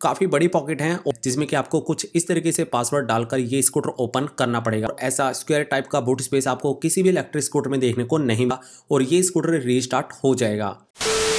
काफ़ी बड़ी पॉकेट है जिसमें कि आपको कुछ इस तरीके से पासवर्ड डालकर ये स्कूटर ओपन करना पड़ेगा और ऐसा स्क्वायर टाइप का बूट स्पेस आपको किसी भी इलेक्ट्रिक स्कूटर में देखने को नहीं मिला और ये स्कूटर रीस्टार्ट हो जाएगा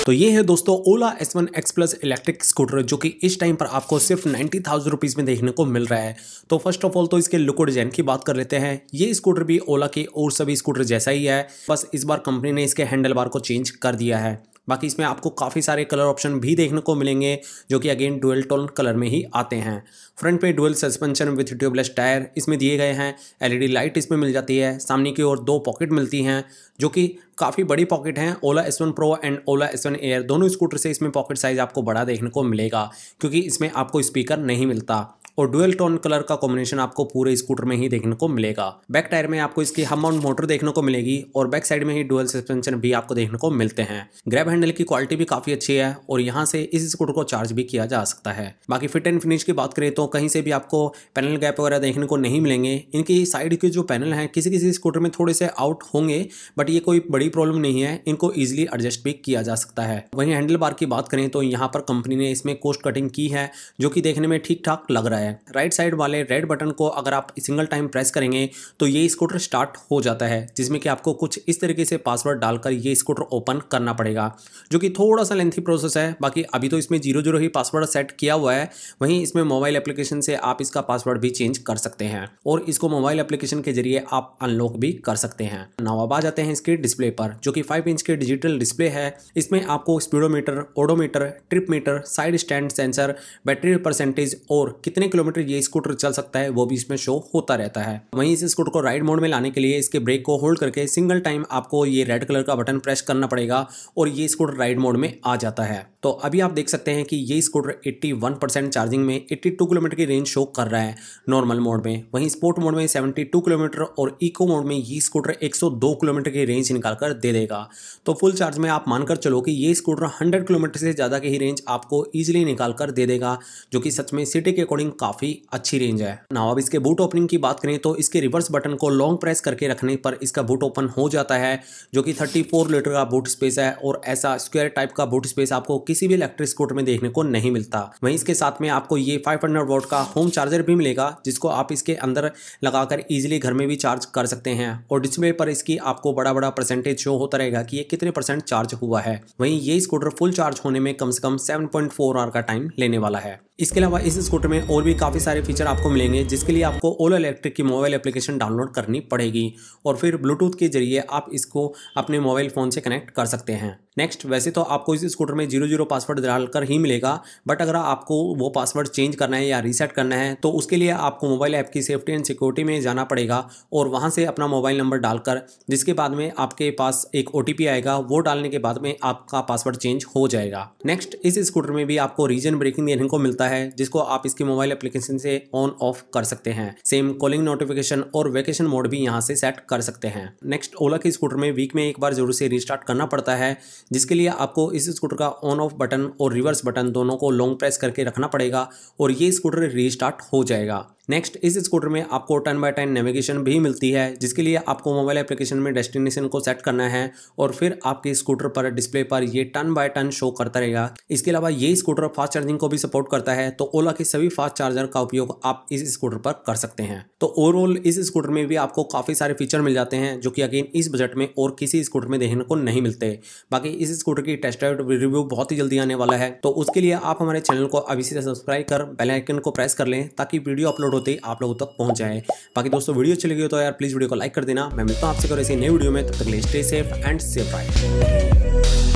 तो ये है दोस्तों Ola S one X plus electric scooter जो कि इस टाइम पर आपको सिर्फ नाइन्टी थाउजेंड रुपीज़ में देखने को मिल रहा है तो फर्स्ट ऑफ ऑल तो इसके लुक और डिजाइन की बात कर लेते हैं ये स्कूटर भी ओला के और सभी स्कूटर जैसा ही है बस इस बार कंपनी ने इसके हैंडल बार को चेंज कर दिया है बाकी इसमें आपको काफ़ी सारे कलर ऑप्शन भी देखने को मिलेंगे जो कि अगेन डुअल टोन कलर में ही आते हैं फ्रंट पे dual suspension with tubeless tyre इसमें दिए गए हैं एलईडी लाइट e इसमें मिल जाती है सामने की ओर दो पॉकेट मिलती हैं जो कि काफ़ी बड़ी पॉकेट हैं Ola S one pro and Ola S one air दोनों स्कूटर से इसमें पॉकेट साइज़ आपको बड़ा देखने को मिलेगा क्योंकि इसमें आपको स्पीकर नहीं मिलता और डुअल टोन कलर का कॉम्बिनेशन आपको पूरे स्कूटर में ही देखने को मिलेगा बैक टायर में आपको इसकी हम माउंट मोटर देखने को मिलेगी और बैक साइड में ही डुअल सस्पेंशन भी आपको देखने को मिलते हैं ग्रैब हैंडल की क्वालिटी भी काफी अच्छी है और यहाँ से इस स्कूटर को चार्ज भी किया जा सकता है बाकी फिट एंड फिनिश की बात करें तो कहीं से भी आपको पैनल गैप वगैरह देखने को नहीं मिलेंगे इनकी साइड के जो पैनल हैं किसी किसी स्कूटर में थोड़े से आउट होंगे बट ये कोई बड़ी प्रॉब्लम नहीं है इनको ईजिली एडजस्ट भी किया जा सकता है वहीं हैंडल बार की बात करें तो यहाँ पर कंपनी ने इसमें कोस्ट कटिंग की है जो कि देखने में ठीक ठाक लग रहा है होता है राइट साइड वाले रेड बटन को अगर आप सिंगल टाइम प्रेस करेंगे तो ये स्कूटर स्टार्ट हो जाता है जिसमें कि आपको कुछ इस तरीके से पासवर्ड डालकर ये स्कूटर ओपन करना पड़ेगा जो कि थोड़ा सा लेंथी प्रोसेस है बाकी अभी तो इसमें जीरो जीरो ही पासवर्ड सेट किया हुआ है वहीं इसमें मोबाइल एप्लीकेशन से आप इसका पासवर्ड भी चेंज कर सकते हैं और इसको मोबाइल एप्लीकेशन के जरिए आप अनलॉक भी कर सकते हैं नाव अब आ जाते हैं इसके डिस्प्ले पर जो कि फाइव इंच के डिजिटल डिस्प्ले है इसमें आपको speedometer odometer trip meter side stand sensor battery percentage और कितने किलोमीटर ये स्कूटर चल सकता है वो भी इसमें शो होता रहता है वहीं इस स्कूटर को राइड मोड में लाने के लिए इसके ब्रेक को होल्ड करके सिंगल टाइम आपको ये रेड कलर का बटन प्रेस करना पड़ेगा और ये स्कूटर राइड मोड में आ जाता है तो अभी आप देख सकते हैं कि ये स्कूटर 81 चार्जिंग में 82 किलोमीटर की रेंज शो कर रहा है नॉर्मल मोड में वहीं स्पोर्ट मोड में 72 किलोमीटर और इको मोड में ये स्कूटर 102 किलोमीटर की रेंज निकाल कर दे देगा तो फुल चार्ज में आप मानकर चलो कि ये स्कूटर 100 किलोमीटर से ज़्यादा की ही रेंज आपको ईजिली निकाल कर दे देगा जो कि सच में सिटी के अकॉर्डिंग काफ़ी अच्छी रेंज है ना अब इसके बूट ओपनिंग की बात करें तो इसके रिवर्स बटन को लॉन्ग प्रेस करके रखने पर इसका बूट ओपन हो जाता है जो कि 34 लीटर का बूट स्पेस है और ऐसा स्क्वायर टाइप का बूट स्पेस आपको किसी भी इलेक्ट्रिक स्कूटर में देखने को नहीं मिलता वहीं इसके साथ में आपको ये फाइव हंड्रेड का होम चार्जर भी मिलेगा जिसको आप इसके अंदर लगाकर इजिली घर में भी चार्ज कर सकते हैं और डिस्प्ले पर इसकी आपको बड़ा बड़ा परसेंटेज शो होता रहेगा कि ये कितने परसेंट चार्ज हुआ है वहीं ये स्कूटर फुल चार्ज होने में कम से कम सेवन पॉइंट फोर आवर का टाइम लेने वाला है इसके अलावा इस स्कूटर में और भी भी काफ़ी सारे फीचर आपको मिलेंगे जिसके लिए आपको ओला इलेक्ट्रिक की मोबाइल एप्लीकेशन डाउनलोड करनी पड़ेगी और फिर ब्लूटूथ के जरिए आप इसको अपने मोबाइल फ़ोन से कनेक्ट कर सकते हैं नेक्स्ट वैसे तो आपको इस स्कूटर में जीरो जीरो पासवर्ड डालकर ही मिलेगा बट अगर आपको वो पासवर्ड चेंज करना है या रीसेट करना है तो उसके लिए आपको मोबाइल ऐप की सेफ्टी एंड सिक्योरिटी में जाना पड़ेगा और वहाँ से अपना मोबाइल नंबर डालकर जिसके बाद में आपके पास एक ओ आएगा वो डालने के बाद में आपका पासवर्ड चेंज हो जाएगा नेक्स्ट इस स्कूटर में भी आपको रीजन ब्रेकिंग देखने को मिलता है जिसको आप इसकी मोबाइल एप्लीकेशन से ऑन ऑफ कर सकते हैं सेम कॉलिंग नोटिफिकेशन और वेकेशन मोड भी यहाँ से सेट कर सकते हैं नेक्स्ट ओला के स्कूटर में वीक में एक बार जरूर से रिस्टार्ट करना पड़ता है जिसके लिए आपको इस स्कूटर का ऑन ऑफ बटन और रिवर्स बटन दोनों को लॉन्ग प्रेस करके रखना पड़ेगा और ये स्कूटर रिस्टार्ट हो जाएगा नेक्स्ट इस स्कूटर में आपको टर्न बाय टर्न नेविगेशन भी मिलती है जिसके लिए आपको मोबाइल एप्लीकेशन में डेस्टिनेशन को सेट करना है और फिर आपके स्कूटर पर डिस्प्ले पर ये टर्न बाय टर्न शो करता रहेगा इसके अलावा ये स्कूटर फास्ट चार्जिंग को भी सपोर्ट करता है तो ओला के सभी फास्ट चार्जर का उपयोग आप इस स्कूटर पर कर सकते हैं तो ओवरऑल इस स्कूटर में भी आपको काफ़ी सारे फीचर मिल जाते हैं जो कि अगेन इस बजट में और किसी स्कूटर में देखने को नहीं मिलते बाकी इस स्कूटर की टेस्ट ड्राइव रिव्यू बहुत ही जल्दी आने वाला है तो उसके लिए आप हमारे चैनल को अभी से सब्सक्राइब कर बेलाइकन को प्रेस कर लें ताकि वीडियो अपलोड अपलोड होते आप लोगों तक पहुंच जाए बाकी दोस्तों वीडियो अच्छी लगी हो तो यार प्लीज़ वीडियो को लाइक कर देना मैं मिलता हूँ आपसे करो ऐसी नई वीडियो में तब तक ले stay safe and safe right